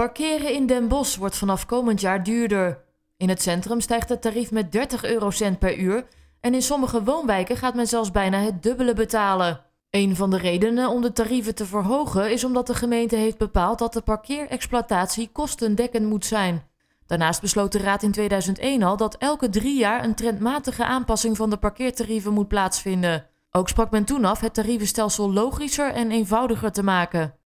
Parkeren in Den Bosch wordt vanaf komend jaar duurder. In het centrum stijgt het tarief met 30 eurocent per uur en in sommige woonwijken gaat men zelfs bijna het dubbele betalen. Een van de redenen om de tarieven te verhogen is omdat de gemeente heeft bepaald dat de parkeerexploitatie kostendekkend moet zijn. Daarnaast besloot de Raad in 2001 al dat elke drie jaar een trendmatige aanpassing van de parkeertarieven moet plaatsvinden. Ook sprak men toen af het tarievenstelsel logischer en eenvoudiger te maken.